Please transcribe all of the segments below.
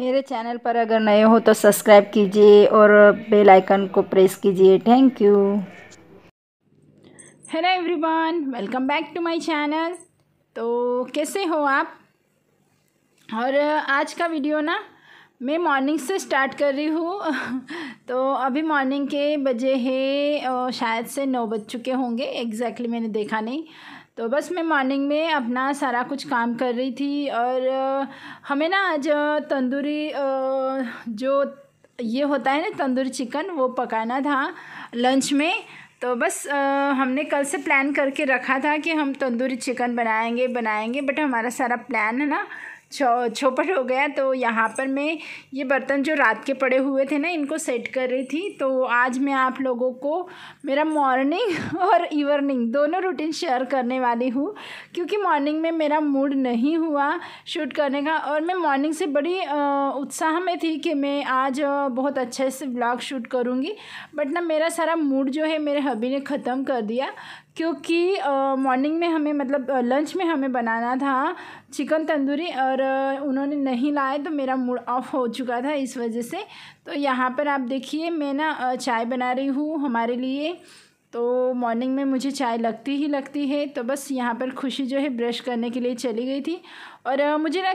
मेरे चैनल पर अगर नए हो तो सब्सक्राइब कीजिए और बेल आइकन को प्रेस कीजिए thank you hello everyone welcome back to my channel तो कैसे हो आप और आज का वीडियो ना मैं मॉर्निंग से स्टार्ट कर रही हूँ तो अभी मॉर्निंग के बजे है शायद से नौ बज चुके होंगे एग्जैक्टली exactly मैंने देखा नहीं तो बस मैं मॉर्निंग में अपना सारा कुछ काम कर रही थी और हमें ना आज तंदूरी जो ये होता है ना तंदूरी चिकन वो पकाना था लंच में तो बस हमने कल से प्लान करके रखा था कि हम तंदूरी चिकन बनाएंगे बनाएंगे बट हमारा सारा प्लान है ना छोपट हो गया तो यहाँ पर मैं ये बर्तन जो रात के पड़े हुए थे ना इनको सेट कर रही थी तो आज मैं आप लोगों को मेरा मॉर्निंग और इवनिंग दोनों रूटीन शेयर करने वाली हूँ क्योंकि मॉर्निंग में मेरा मूड नहीं हुआ शूट करने का और मैं मॉर्निंग से बड़ी उत्साह में थी कि मैं आज बहुत अच्छे से ब्लॉग शूट करूँगी बट ना मेरा सारा मूड जो है मेरे हबी ने ख़त्म कर दिया क्योंकि मॉर्निंग में हमें मतलब लंच में हमें बनाना था चिकन तंदूरी और उन्होंने नहीं लाए तो मेरा मूड ऑफ़ हो चुका था इस वजह से तो यहाँ पर आप देखिए मैं ना चाय बना रही हूँ हमारे लिए तो मॉर्निंग में मुझे चाय लगती ही लगती है तो बस यहाँ पर खुशी जो है ब्रश करने के लिए चली गई थी और मुझे ना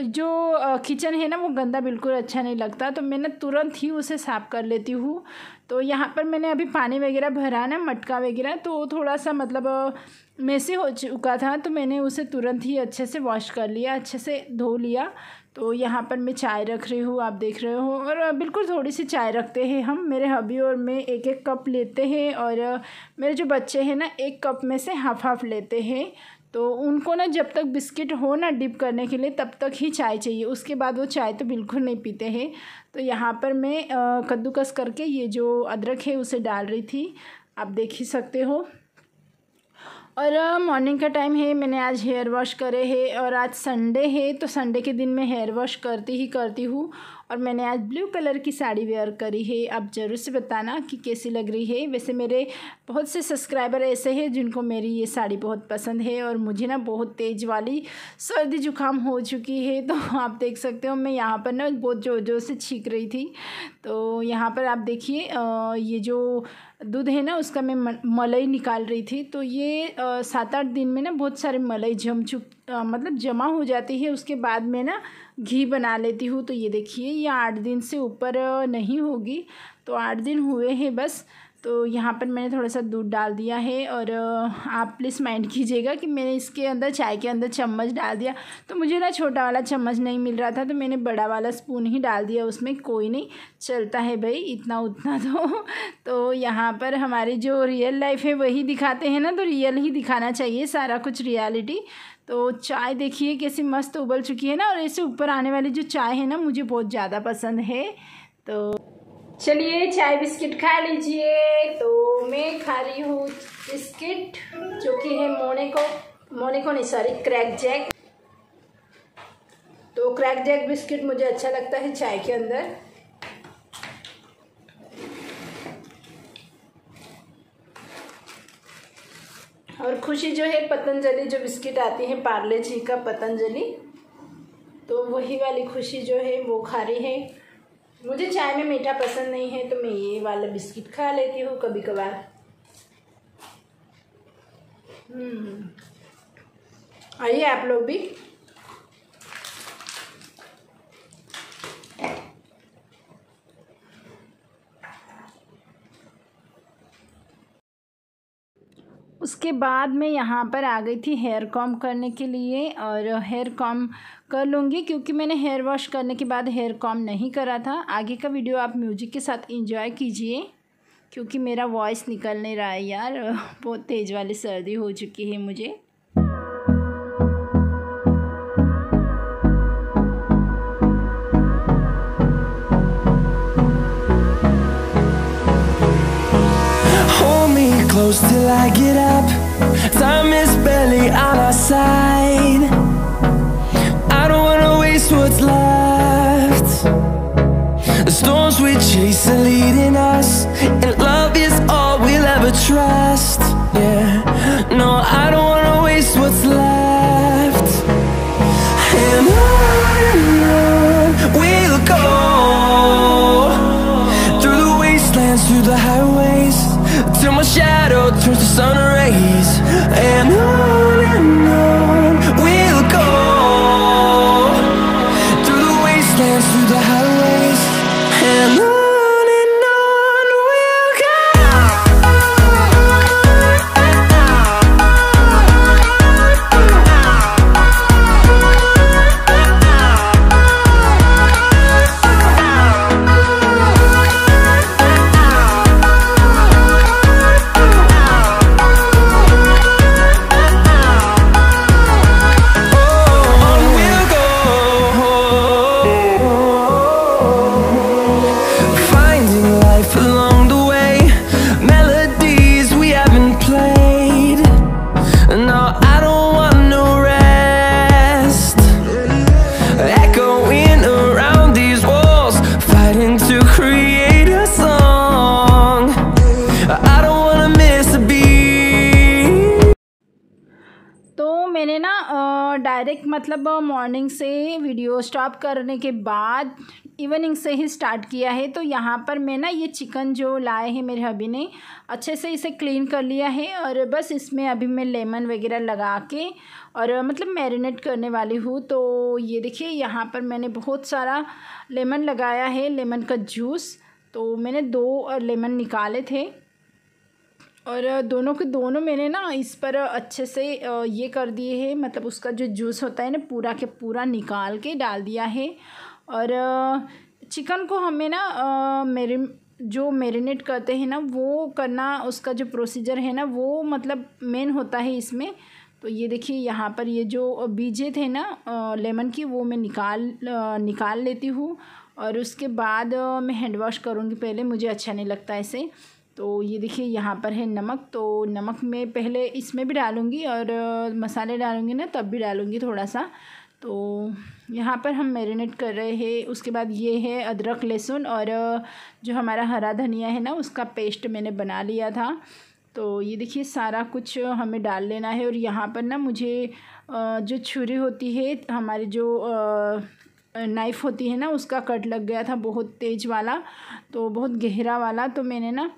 जो किचन है ना वो गंदा बिल्कुल अच्छा नहीं लगता तो मैं ना तुरंत ही उसे साफ़ कर लेती हूँ तो यहाँ पर मैंने अभी पानी वगैरह भरा ना मटका वगैरह तो थोड़ा सा मतलब मेसी हो चुका था तो मैंने उसे तुरंत ही अच्छे से वॉश कर लिया अच्छे से धो लिया तो यहाँ पर मैं चाय रख रही हूँ आप देख रहे हो और बिल्कुल थोड़ी सी चाय रखते हैं हम मेरे हबी और मैं एक एक कप लेते हैं और मेरे जो बच्चे हैं ना एक कप में से हाफ हाफ लेते हैं तो उनको ना जब तक बिस्किट हो ना डिप करने के लिए तब तक ही चाय चाहिए उसके बाद वो चाय तो बिल्कुल नहीं पीते हैं तो यहाँ पर मैं कद्दूकस करके ये जो अदरक है उसे डाल रही थी आप देख ही सकते हो और मॉर्निंग का टाइम है मैंने आज हेयर वॉश करे है और आज संडे है तो संडे के दिन मैं हेयर वॉश करती ही करती हूँ और मैंने आज ब्लू कलर की साड़ी वेयर करी है आप ज़रूर से बताना कि कैसी लग रही है वैसे मेरे बहुत से सब्सक्राइबर ऐसे हैं जिनको मेरी ये साड़ी बहुत पसंद है और मुझे ना बहुत तेज़ वाली सर्दी जुकाम हो चुकी है तो आप देख सकते हो मैं यहाँ पर ना बहुत ज़ोर ज़ोर से छींक रही थी तो यहाँ पर आप देखिए ये जो दूध है ना उसका मैं मलाई निकाल रही थी तो ये सात आठ दिन में ना बहुत सारे मलाई जम चुक आ, मतलब जमा हो जाती है उसके बाद में ना घी बना लेती हूँ तो ये देखिए ये आठ दिन से ऊपर नहीं होगी तो आठ दिन हुए हैं बस तो यहाँ पर मैंने थोड़ा सा दूध डाल दिया है और आप प्लीज़ माइंड कीजिएगा कि मैंने इसके अंदर चाय के अंदर चम्मच डाल दिया तो मुझे ना छोटा वाला चम्मच नहीं मिल रहा था तो मैंने बड़ा वाला स्पून ही डाल दिया उसमें कोई नहीं चलता है भाई इतना उतना तो तो यहाँ पर हमारी जो रियल लाइफ है वही दिखाते हैं ना तो रियल ही दिखाना चाहिए सारा कुछ रियलिटी तो चाय देखिए कैसे मस्त उबल चुकी है ना और ऐसे ऊपर आने वाली जो चाय है ना मुझे बहुत ज़्यादा पसंद है तो चलिए चाय बिस्किट खा लीजिए तो मैं खा रही हूँ बिस्किट जो कि है मोने को नहीं सॉरी क्रैक जैक तो क्रैक जैक बिस्किट मुझे अच्छा लगता है चाय के अंदर और खुशी जो है पतंजलि जो बिस्किट आती है पार्ले जी का पतंजलि तो वही वाली खुशी जो है वो खा रही है मुझे चाय में मीठा पसंद नहीं है तो मैं ये वाला बिस्किट खा लेती हूँ कभी कभार हम्म। आइए आप लोग भी उसके बाद मैं यहाँ पर आ गई थी हेयर कॉम करने के लिए और हेयर कॉम कर लूँगी क्योंकि मैंने हेयर वॉश करने के बाद हेयर कॉम नहीं करा था आगे का वीडियो आप म्यूजिक के साथ इंजॉय कीजिए क्योंकि मेरा वॉइस निकल नहीं रहा है यार बहुत तेज़ वाली सर्दी हो चुकी है मुझे close till I get up Time is barely on our side I don't wanna waste what's left The storms we chase are leading us And love is all we'll ever trust Yeah, no, I don't wanna waste what's left And on we'll go Through the wastelands, through the highways Till my shadow turns to sun rays And I मतलब morning से video stop करने के बाद evening से ही start किया है तो यहाँ पर मैं ना ये चिकन जो लाए हैं मेरे हबी ने अच्छे से इसे क्लीन कर लिया है और बस इसमें अभी मैं लेमन वगैरह लगा के और मतलब मैरिनेट करने वाली हूँ तो ये देखिए यहाँ पर मैंने बहुत सारा लेमन लगाया है लेमन का जूस तो मैंने दो लेमन निकाले थे और दोनों के दोनों मैंने ना इस पर अच्छे से ये कर दिए हैं मतलब उसका जो जूस होता है ना पूरा के पूरा निकाल के डाल दिया है और चिकन को हमें ना मेरे जो मेरीनेट करते हैं ना वो करना उसका जो प्रोसीजर है ना वो मतलब मेन होता है इसमें तो ये देखिए यहाँ पर ये जो बीजे थे ना लेमन की वो मैं निकाल निकाल लेती हूँ और उसके बाद मैं हैंड वॉश करूँगी पहले मुझे अच्छा नहीं लगता ऐसे तो ये देखिए यहाँ पर है नमक तो नमक मैं पहले इसमें भी डालूँगी और मसाले डालूँगी ना तब भी डालूँगी थोड़ा सा तो यहाँ पर हम मैरिनेट कर रहे हैं उसके बाद ये है अदरक लहसुन और जो हमारा हरा धनिया है ना उसका पेस्ट मैंने बना लिया था तो ये देखिए सारा कुछ हमें डाल लेना है और यहाँ पर ना मुझे जो छुरी होती है हमारी जो नाइफ़ होती है ना उसका कट लग गया था बहुत तेज़ वाला तो बहुत गहरा वाला तो मैंने ना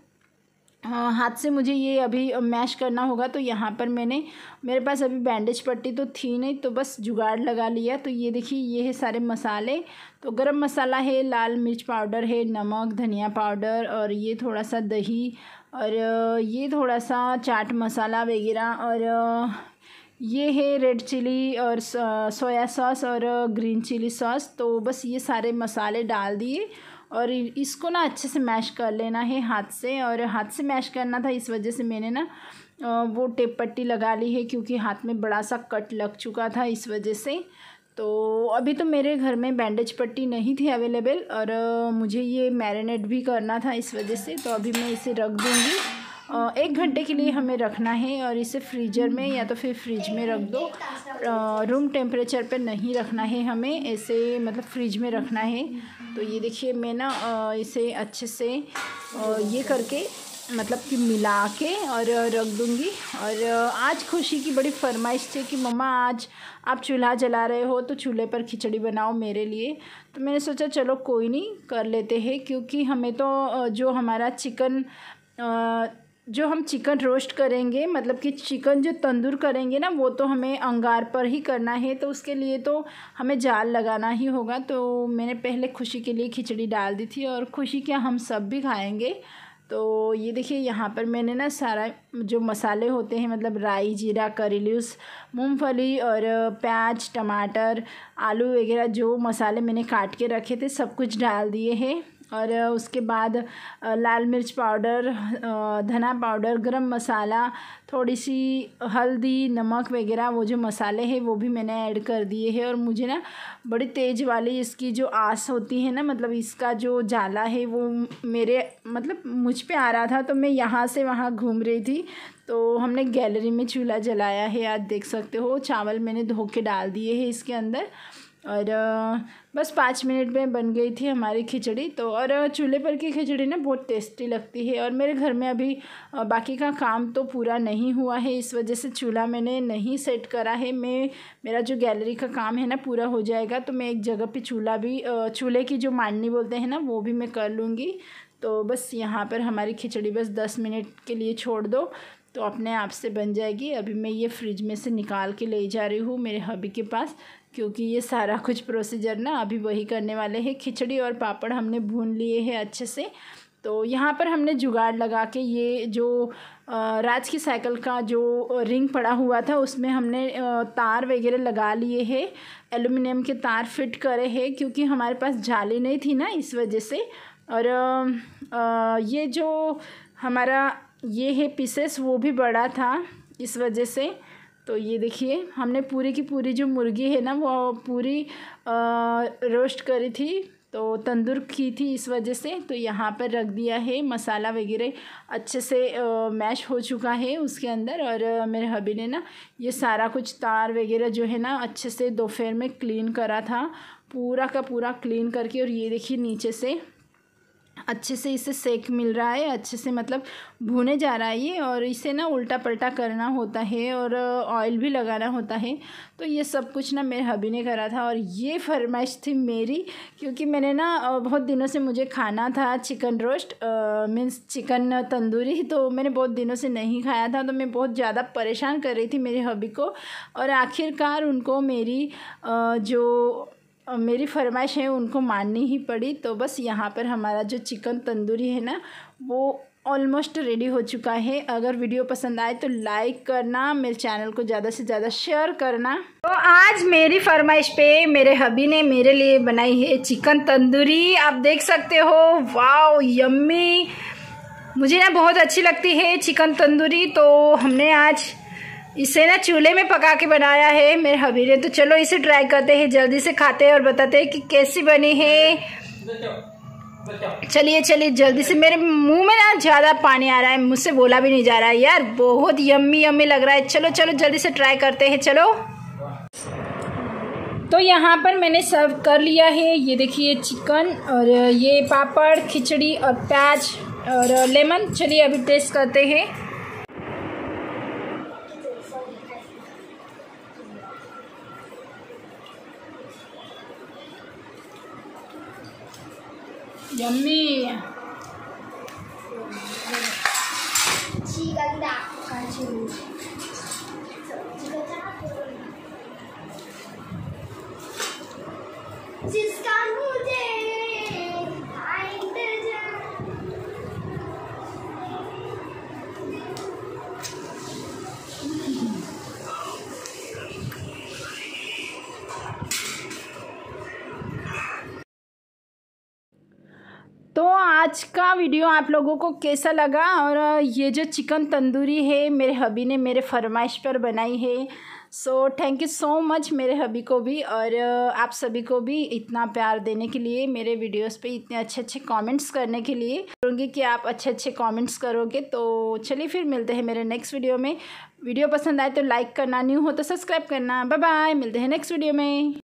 हाथ से मुझे ये अभी मैश करना होगा तो यहाँ पर मैंने मेरे पास अभी बैंडेज पट्टी तो थी नहीं तो बस जुगाड़ लगा लिया तो ये देखिए ये है सारे मसाले तो गरम मसाला है लाल मिर्च पाउडर है नमक धनिया पाउडर और ये थोड़ा सा दही और ये थोड़ा सा चाट मसाला वगैरह और ये है रेड चिली और सोया सॉस और ग्रीन चिली सॉस तो बस ये सारे मसाले डाल दिए और इसको ना अच्छे से मैश कर लेना है हाथ से और हाथ से मैश करना था इस वजह से मैंने ना uh, वो टेप पट्टी लगा ली है क्योंकि हाथ में बड़ा सा कट लग चुका था इस वजह से तो अभी तो मेरे घर में बैंडेज पट्टी नहीं थी अवेलेबल और uh, मुझे ये मैरिनेट भी करना था इस वजह से तो अभी मैं इसे रख दूँगी एक घंटे के लिए हमें रखना है और इसे फ्रीजर में या तो फिर फ्रिज में रख दो रूम टेम्परेचर पे नहीं रखना है हमें ऐसे मतलब फ्रिज में रखना है तो ये देखिए मैं ना इसे अच्छे से ये करके मतलब कि मिला के और रख दूँगी और आज खुशी की बड़ी फरमाइश थी कि मम्मा आज आप चूल्हा जला रहे हो तो चूल्हे पर खिचड़ी बनाओ मेरे लिए तो मैंने सोचा चलो कोई नहीं कर लेते हैं क्योंकि हमें तो जो हमारा चिकन जो हम चिकन रोस्ट करेंगे मतलब कि चिकन जो तंदूर करेंगे ना वो तो हमें अंगार पर ही करना है तो उसके लिए तो हमें जाल लगाना ही होगा तो मैंने पहले खुशी के लिए खिचड़ी डाल दी थी और खुशी क्या हम सब भी खाएंगे तो ये देखिए यहाँ पर मैंने ना सारा जो मसाले होते हैं मतलब राई जीरा करी लीव्स मूँगफली और प्याज टमाटर आलू वगैरह जो मसाले मैंने काट के रखे थे सब कुछ डाल दिए हैं और उसके बाद लाल मिर्च पाउडर धना पाउडर गरम मसाला थोड़ी सी हल्दी नमक वगैरह वो जो मसाले हैं वो भी मैंने ऐड कर दिए हैं और मुझे ना बड़ी तेज़ वाली इसकी जो आस होती है ना मतलब इसका जो जाला है वो मेरे मतलब मुझ पे आ रहा था तो मैं यहाँ से वहाँ घूम रही थी तो हमने गैलरी में चूल्हा जलाया है आज देख सकते हो चावल मैंने धो के डाल दिए है इसके अंदर और बस पाँच मिनट में बन गई थी हमारी खिचड़ी तो और चूल्हे पर की खिचड़ी ना बहुत टेस्टी लगती है और मेरे घर में अभी बाकी का काम तो पूरा नहीं हुआ है इस वजह से चूल्हा मैंने नहीं सेट करा है मैं मेरा जो गैलरी का काम है ना पूरा हो जाएगा तो मैं एक जगह पे चूल्हा भी चूल्हे की जो मांडनी बोलते हैं ना वो भी मैं कर लूँगी तो बस यहाँ पर हमारी खिचड़ी बस दस मिनट के लिए छोड़ दो तो अपने आप से बन जाएगी अभी मैं ये फ्रिज में से निकाल के ले जा रही हूँ मेरे हबी के पास क्योंकि ये सारा कुछ प्रोसीजर ना अभी वही करने वाले हैं खिचड़ी और पापड़ हमने भून लिए हैं अच्छे से तो यहाँ पर हमने जुगाड़ लगा के ये जो राज की साइकिल का जो रिंग पड़ा हुआ था उसमें हमने तार वगैरह लगा लिए हैं एलुमिनियम के तार फिट करे हैं क्योंकि हमारे पास जाली नहीं थी ना इस वजह से और ये जो हमारा ये है पीसेस वो भी बड़ा था इस वजह से तो ये देखिए हमने पूरी की पूरी जो मुर्गी है ना वो पूरी रोस्ट करी थी तो तंदूर की थी इस वजह से तो यहाँ पर रख दिया है मसाला वगैरह अच्छे से मैश हो चुका है उसके अंदर और मेरे हबी ने ना ये सारा कुछ तार वगैरह जो है ना अच्छे से दोपहर में क्लीन करा था पूरा का पूरा क्लीन करके और ये देखिए नीचे से अच्छे से इसे सेक मिल रहा है अच्छे से मतलब भुने जा रहा है ये और इसे ना उल्टा पलटा करना होता है और ऑयल भी लगाना होता है तो ये सब कुछ ना मेरे हबी ने करा था और ये फरमाइश थी मेरी क्योंकि मैंने ना बहुत दिनों से मुझे खाना था chicken roast means chicken tandoori तो मैंने बहुत दिनों से नहीं खाया था तो मैं बहुत ज़्यादा परेशान कर रही थी मेरे हबी को और आखिरकार उनको मेरी आ, जो मेरी फरमाइश है उनको माननी ही पड़ी तो बस यहाँ पर हमारा जो चिकन तंदूरी है ना वो ऑलमोस्ट रेडी हो चुका है अगर वीडियो पसंद आए तो लाइक करना मेरे चैनल को ज़्यादा से ज़्यादा शेयर करना तो आज मेरी फरमाइश पे मेरे हबी ने मेरे लिए बनाई है चिकन तंदूरी आप देख सकते हो वाओ यम्मी मुझे ना बहुत अच्छी लगती है चिकन तंदूरी तो हमने आज इसे ना चूल्हे में पका के बनाया है मेरे हबीर ने तो चलो इसे ट्राई करते हैं जल्दी से खाते हैं और बताते हैं कि कैसी बनी है चलिए चलिए जल्दी से मेरे मुंह में ना ज़्यादा पानी आ रहा है मुझसे बोला भी नहीं जा रहा है यार बहुत यम्मी यम्मी लग रहा है चलो चलो जल्दी से ट्राई करते हैं चलो तो यहाँ पर मैंने सर्व कर लिया है ये देखिए चिकन और ये पापड़ खिचड़ी और प्याज और लेमन चलिए अभी टेस्ट करते हैं yummy. Chicken da kanchu. Chicken da. Chicken का वीडियो आप लोगों को कैसा लगा और ये जो चिकन तंदूरी है मेरे हबी ने मेरे फरमाइश पर बनाई है so thank you so much मेरे हबी को भी और आप सभी को भी इतना प्यार देने के लिए मेरे वीडियोस पे इतने अच्छे अच्छे कमेंट्स करने के लिए करूँगी कि आप अच्छे अच्छे कमेंट्स करोगे तो चलिए फिर मिलते हैं मेरे नेक्स्ट वीडियो में वीडियो पसंद आए तो लाइक करना न्यू हो तो सब्सक्राइब करना बाय बाय मिलते हैं नेक्स्ट वीडियो में